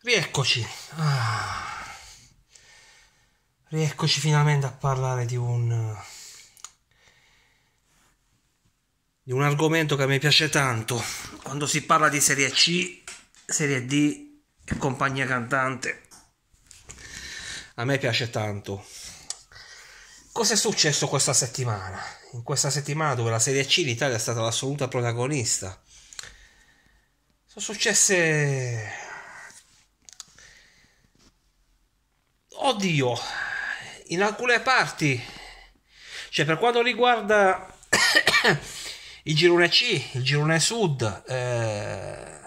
Rieccoci. Ah. Rieccoci finalmente a parlare di un di un argomento che mi piace tanto. Quando si parla di serie C, serie D e compagnia cantante a me piace tanto. Cosa è successo questa settimana? In questa settimana dove la Serie C l'Italia è stata l'assoluta protagonista. Sono successe Oddio, in alcune parti, cioè per quanto riguarda il girone C, il girone sud, eh,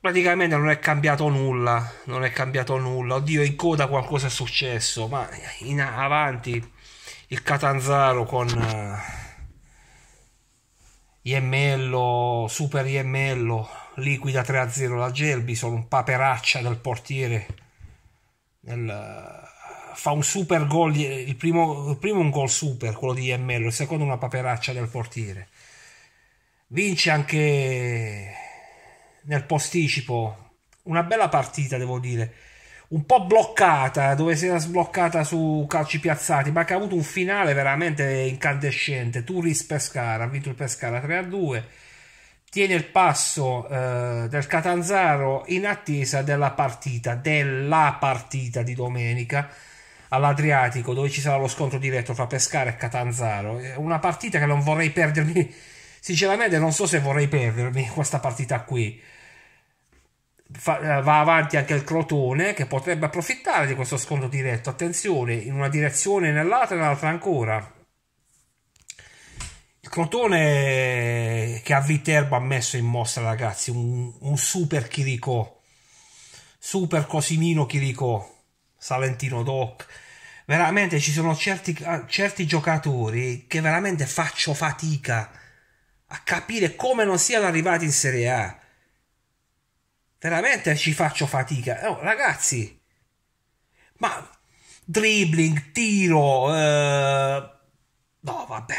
praticamente non è cambiato nulla, non è cambiato nulla. Oddio, in coda qualcosa è successo, ma in avanti il Catanzaro con eh, Iemmello, Super Iemmello, liquida 3-0 la Gelbi, sono un paperaccia del portiere nel, fa un super gol, il primo, il primo un gol super, quello di Emmello, il secondo una paperaccia del portiere. Vince anche nel posticipo, una bella partita devo dire, un po' bloccata, dove si era sbloccata su calci piazzati, ma che ha avuto un finale veramente incandescente. Turris Pescara, ha vinto il Pescara 3 2 tiene il passo eh, del Catanzaro in attesa della partita, della partita di domenica all'Adriatico dove ci sarà lo scontro diretto fra Pescara e Catanzaro. Una partita che non vorrei perdermi, sinceramente non so se vorrei perdermi questa partita qui. Fa, eh, va avanti anche il Crotone che potrebbe approfittare di questo scontro diretto, attenzione, in una direzione e nell'altra e nell'altra ancora Crotone eh, che a Viterbo ha messo in mostra, ragazzi, un, un super Chirico, super Cosimino Chirico, Salentino Doc. Veramente ci sono certi, ah, certi giocatori che veramente faccio fatica a capire come non siano arrivati in Serie A. Veramente ci faccio fatica. Oh, ragazzi, ma dribbling, tiro... Eh... No, vabbè.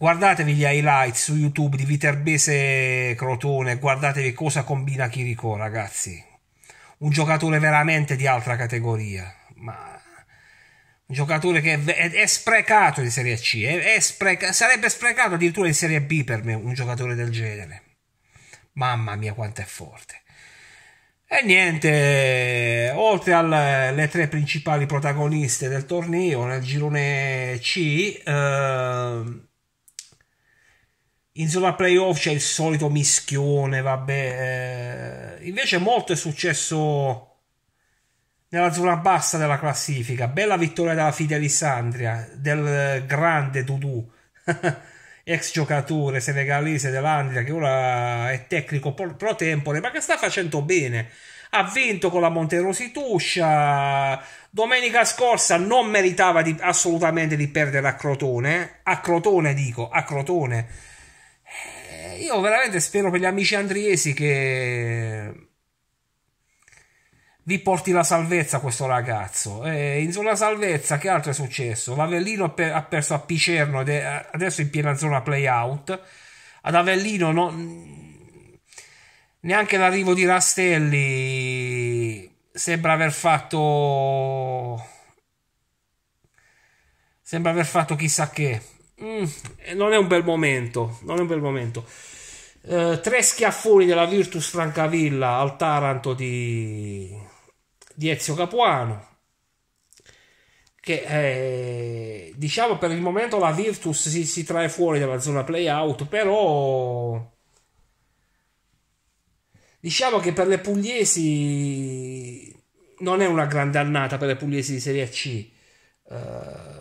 Guardatevi gli highlight su YouTube di Viterbese Crotone, guardatevi cosa combina Chirico, ragazzi. Un giocatore veramente di altra categoria, ma un giocatore che è, è sprecato in Serie C, è, è spreca, sarebbe sprecato addirittura in Serie B per me un giocatore del genere. Mamma mia quanto è forte. E niente, oltre alle tre principali protagoniste del torneo nel girone C, eh, in zona playoff c'è il solito mischione, vabbè. Eh, invece molto è successo nella zona bassa della classifica. Bella vittoria della Fidelisandria, del grande Dudu, ex giocatore senegalese dell'Andria che ora è tecnico pro tempore, ma che sta facendo bene. Ha vinto con la Monterosi Tuscia. Domenica scorsa non meritava di, assolutamente di perdere a Crotone. A Crotone dico, a Crotone io veramente spero per gli amici andriesi che vi porti la salvezza questo ragazzo. Eh, in zona salvezza, che altro è successo? L'Avellino ha perso a Picerno ed è adesso in piena zona playout. Ad Avellino non... neanche l'arrivo di Rastelli sembra aver fatto... Sembra aver fatto chissà che. Mm, eh, non è un bel momento. Non è un bel momento. Eh, tre schiaffoni della Virtus Francavilla al Taranto di, di Ezio Capuano. Che è, eh, diciamo per il momento la Virtus si, si trae fuori dalla zona playout, però diciamo che per le pugliesi non è una grande annata per le pugliesi di Serie C. Eh,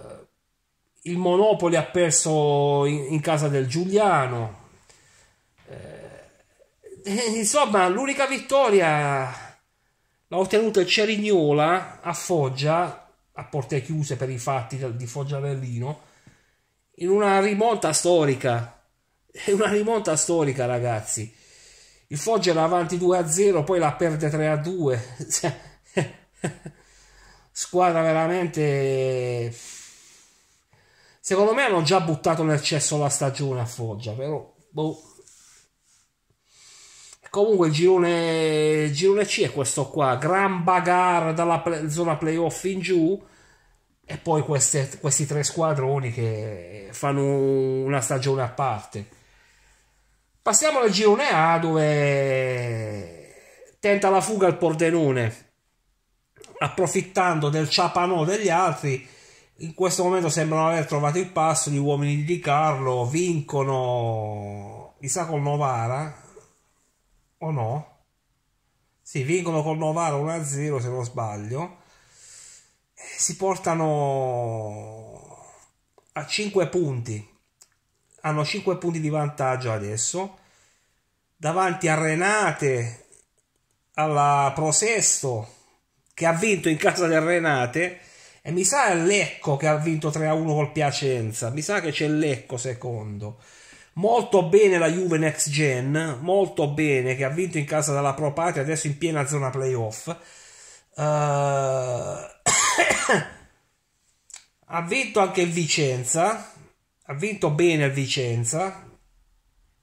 il Monopoli ha perso in, in casa del Giuliano. Eh, eh, insomma, l'unica vittoria l'ha ottenuta il Cerignola a Foggia, a porte chiuse per i fatti di Foggia Avellino, in una rimonta storica. È una rimonta storica, ragazzi. Il Foggia era avanti 2-0, poi la perde 3-2. Squadra veramente Secondo me hanno già buttato nel cesso la stagione a Foggia, però... Boh. Comunque il girone, il girone C è questo qua, gran bagarre dalla play, zona playoff in giù e poi queste, questi tre squadroni che fanno una stagione a parte. Passiamo al girone A dove tenta la fuga il Pordenone approfittando del ciapano degli altri in questo momento sembrano aver trovato il passo gli uomini di Carlo vincono chissà con Novara o no? si sì, vincono con Novara 1-0 se non sbaglio si portano a 5 punti hanno 5 punti di vantaggio adesso davanti a Renate alla Prosesto che ha vinto in casa del Renate e mi sa è Lecco che ha vinto 3-1 col Piacenza. Mi sa che c'è Lecco secondo. Molto bene la Juve Next Gen, molto bene, che ha vinto in casa dalla Pro Patria, adesso in piena zona playoff. Uh... ha vinto anche il Vicenza, ha vinto bene il Vicenza,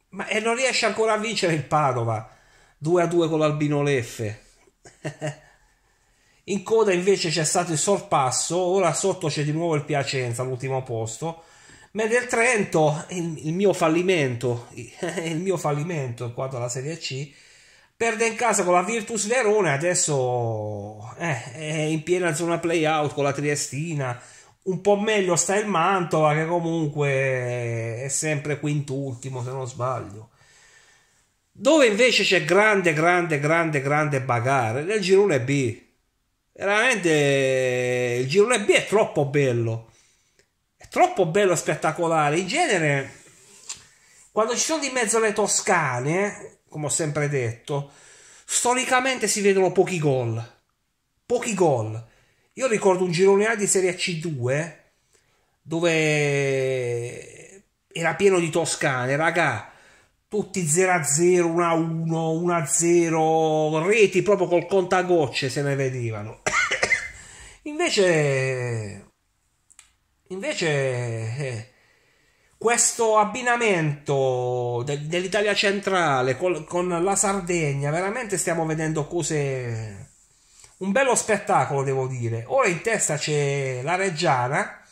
ma e non riesce ancora a vincere il Padova, 2-2 con l'Albino Leffe. In coda invece c'è stato il sorpasso, ora sotto c'è di nuovo il Piacenza all'ultimo posto, mentre il Trento, il, mio fallimento, il mio fallimento qua dalla Serie C, perde in casa con la Virtus Verona adesso eh, è in piena zona play-out con la Triestina, un po' meglio sta il Mantova che comunque è sempre quintultimo se non sbaglio. Dove invece c'è grande, grande, grande, grande bagarre? nel girone B veramente il girone B è troppo bello è troppo bello e spettacolare in genere quando ci sono di mezzo le toscane come ho sempre detto storicamente si vedono pochi gol pochi gol io ricordo un girone A di Serie C2 dove era pieno di toscane raga tutti 0 a 0, 1 a 1, 1 a 0, reti proprio col contagocce se ne vedevano. invece, invece eh, questo abbinamento de- dell'Italia centrale col- con la Sardegna, veramente stiamo vedendo cose. Un bello spettacolo, devo dire. Ora in testa c'è la Reggiana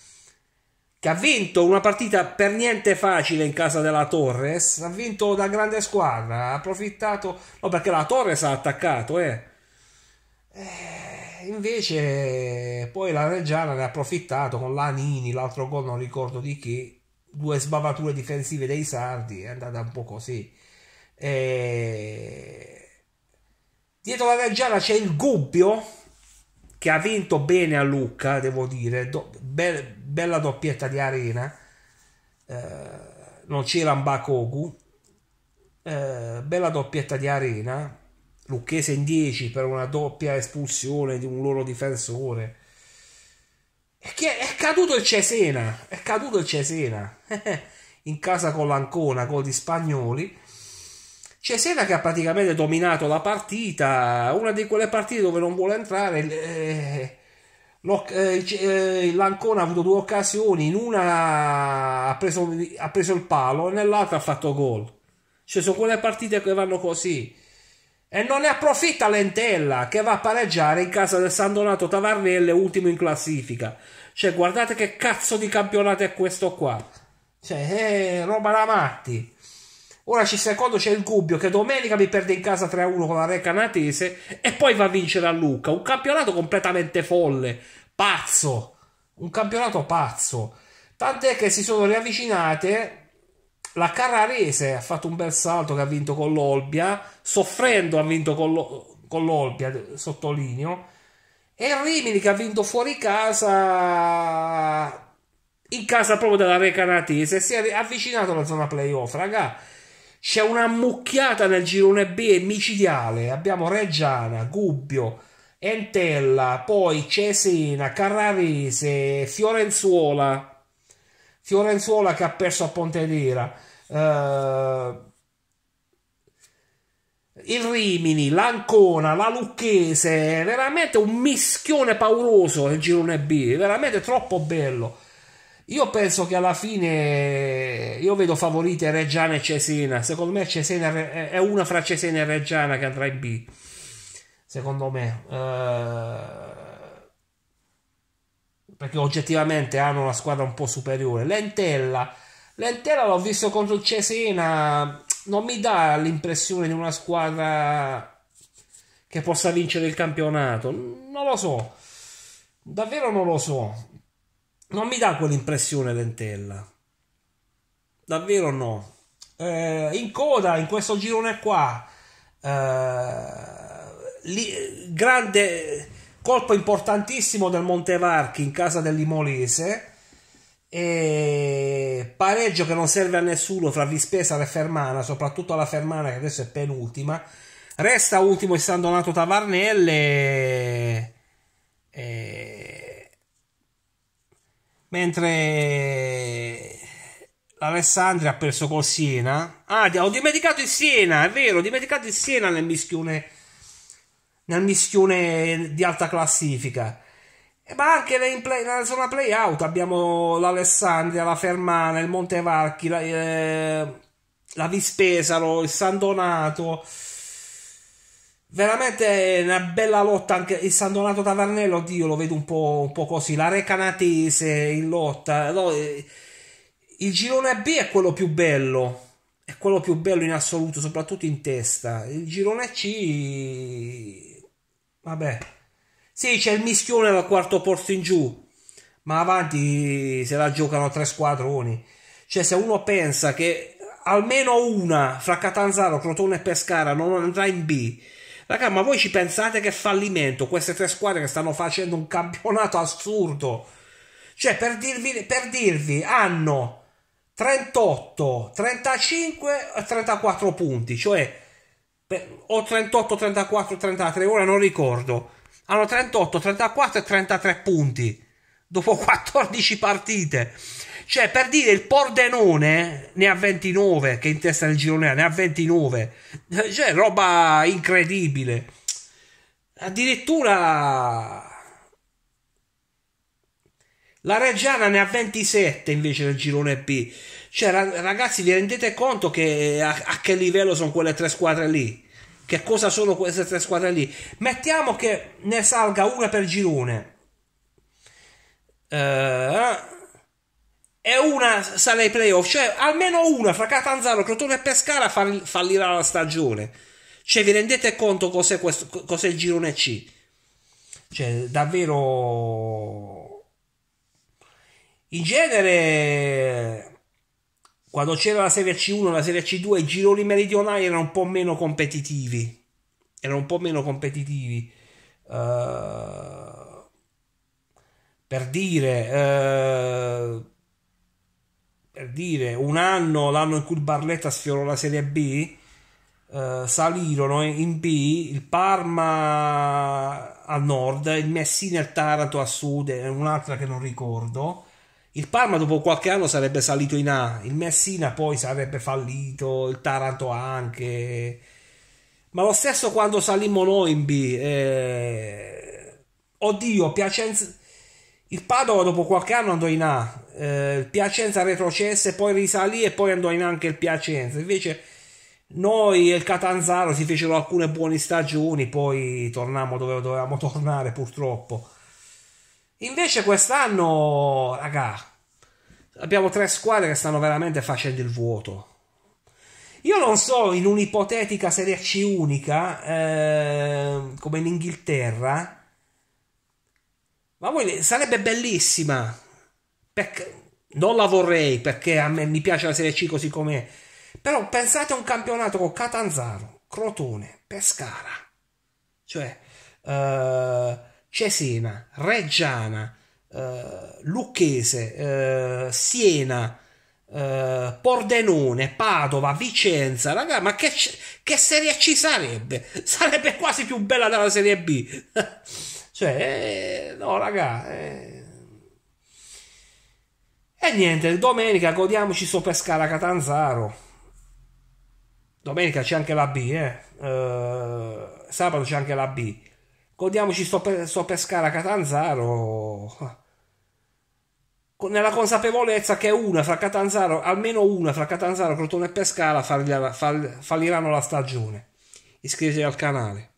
che ha vinto una partita per niente facile in casa della Torres, ha vinto da grande squadra, ha approfittato, no perché la Torres ha attaccato, eh. eh invece poi la Reggiana ne ha approfittato con Lanini, l'altro gol non ricordo di chi, due sbavature difensive dei Sardi, è andata un po' così. Eh, dietro la Reggiana c'è il Gubbio, che ha vinto bene a Lucca, devo dire, do, be, bella doppietta di arena, eh, non c'era Mbakogu, eh, bella doppietta di arena, Lucchese in 10 per una doppia espulsione di un loro difensore. E che è caduto il Cesena, è caduto il Cesena in casa con l'Ancona, con gli spagnoli. Cesena che ha praticamente dominato la partita, una di quelle partite dove non vuole entrare. Eh, eh, eh, L'Ancona ha avuto due occasioni, in una ha preso, ha preso il palo e nell'altra ha fatto gol. Cioè sono quelle partite che vanno così. E non ne approfitta Lentella che va a pareggiare in casa del San Donato Tavarnelle, ultimo in classifica. Cioè guardate che cazzo di campionato è questo qua. Cioè, eh, roba da matti. Ora ci secondo c'è il dubbio che domenica mi perde in casa 3-1 con la Re Canatese e poi va a vincere a Lucca. Un campionato completamente folle, pazzo. Un campionato pazzo. Tant'è che si sono riavvicinate la Carrarese ha fatto un bel salto che ha vinto con l'Olbia, soffrendo ha vinto con, lo, con l'Olbia, sottolineo, e Rimini che ha vinto fuori casa, in casa proprio della Recanatese, si è avvicinato alla zona playoff, raga. C'è una mucchiata nel girone B micidiale. Abbiamo Reggiana, Gubbio, Entella, poi Cesena, Carrarese, Fiorenzuola. Fiorenzuola che ha perso a Pontedera. Uh, il Rimini, l'Ancona, la Lucchese, veramente un mischione pauroso il girone B, veramente troppo bello. Io penso che alla fine io vedo favorite Reggiana e Cesena. Secondo me Cesena è una fra Cesena e Reggiana che andrà in B. Secondo me. Eh, perché oggettivamente hanno una squadra un po' superiore. Lentella. Lentella l'ho visto contro Cesena. Non mi dà l'impressione di una squadra che possa vincere il campionato. Non lo so. Davvero non lo so non mi dà quell'impressione dentella Davvero no. Eh, in coda, in questo girone qua, eh, li, grande colpo importantissimo del Montevarchi in casa del Limolese. E pareggio che non serve a nessuno fra Vispesa e Fermana, soprattutto alla Fermana che adesso è penultima. Resta ultimo il San Donato Tavarnelle mentre l'Alessandria ha perso col Siena. Ah, ho dimenticato il Siena, è vero, ho dimenticato il Siena nel mischione, nel mischione di alta classifica. Ma anche play, nella zona play-out abbiamo l'Alessandria, la Fermana, il Montevarchi, la, eh, la Vispesaro, il San Donato. Veramente una bella lotta anche il San Donato Tavernello, oddio, lo vedo un po', un po così, la Recanatese in lotta. No, eh, il girone B è quello più bello, è quello più bello in assoluto, soprattutto in testa. Il girone C vabbè. Sì, c'è il mischione dal quarto posto in giù, ma avanti se la giocano tre squadroni. Cioè, se uno pensa che almeno una fra Catanzaro, Crotone e Pescara non andrà in B Raga, ma voi ci pensate che fallimento queste tre squadre che stanno facendo un campionato assurdo? Cioè, per dirvi, per dirvi hanno 38, 35 e 34 punti, cioè o 38, 34, 33, ora non ricordo. Hanno 38, 34 e 33 punti dopo 14 partite cioè, per dire il Pordenone ne ha 29, che in testa del girone ne ha 29. Cioè, roba incredibile. Addirittura la Reggiana ne ha 27 invece del girone B. Cioè, ragazzi, vi rendete conto che eh, a, a che livello sono quelle tre squadre lì? Che cosa sono queste tre squadre lì? Mettiamo che ne salga una per girone. Uh, e una sale ai playoff, cioè almeno una fra Catanzaro, Crotone e Pescara fallirà la stagione. Cioè, vi rendete conto cos'è, questo, cos'è il girone C? Cioè, davvero. In genere, quando c'era la Serie C1 e la Serie C2, i gironi meridionali erano un po' meno competitivi. Erano un po' meno competitivi. Uh, per dire. Uh, dire un anno, l'anno in cui il Barletta sfiorò la Serie B, eh, salirono in B il Parma a nord, il Messina e il Taranto a sud, è un'altra che non ricordo. Il Parma dopo qualche anno sarebbe salito in A, il Messina poi sarebbe fallito, il Taranto anche. Ma lo stesso quando salimmo noi in B. Eh... Oddio, Piacenza... Il Padova dopo qualche anno andò in A, eh, il Piacenza retrocesse, poi risalì e poi andò in anche il Piacenza. Invece noi e il Catanzaro si fecero alcune buone stagioni, poi tornammo dove dovevamo tornare purtroppo. Invece quest'anno, raga, abbiamo tre squadre che stanno veramente facendo il vuoto. Io non so, in un'ipotetica Serie C unica, eh, come in Inghilterra, ma voi, sarebbe bellissima perché non la vorrei perché a me mi piace la Serie C così com'è. Però pensate a un campionato con Catanzaro, Crotone, Pescara, cioè eh, Cesena, Reggiana, eh, Lucchese, eh, Siena, eh, Pordenone, Padova, Vicenza. Raga, ma che, che Serie C sarebbe? Sarebbe quasi più bella della Serie B. cioè, eh, no, raga. Eh, e niente, domenica godiamoci sopra Pescara Catanzaro. Domenica c'è anche la B, eh. Uh, sabato c'è anche la B. Godiamoci sopra, sopra Scala Catanzaro. Nella consapevolezza che una fra Catanzaro, almeno una fra Catanzaro, Crotone e Pescara falliranno la stagione. Iscrivetevi al canale.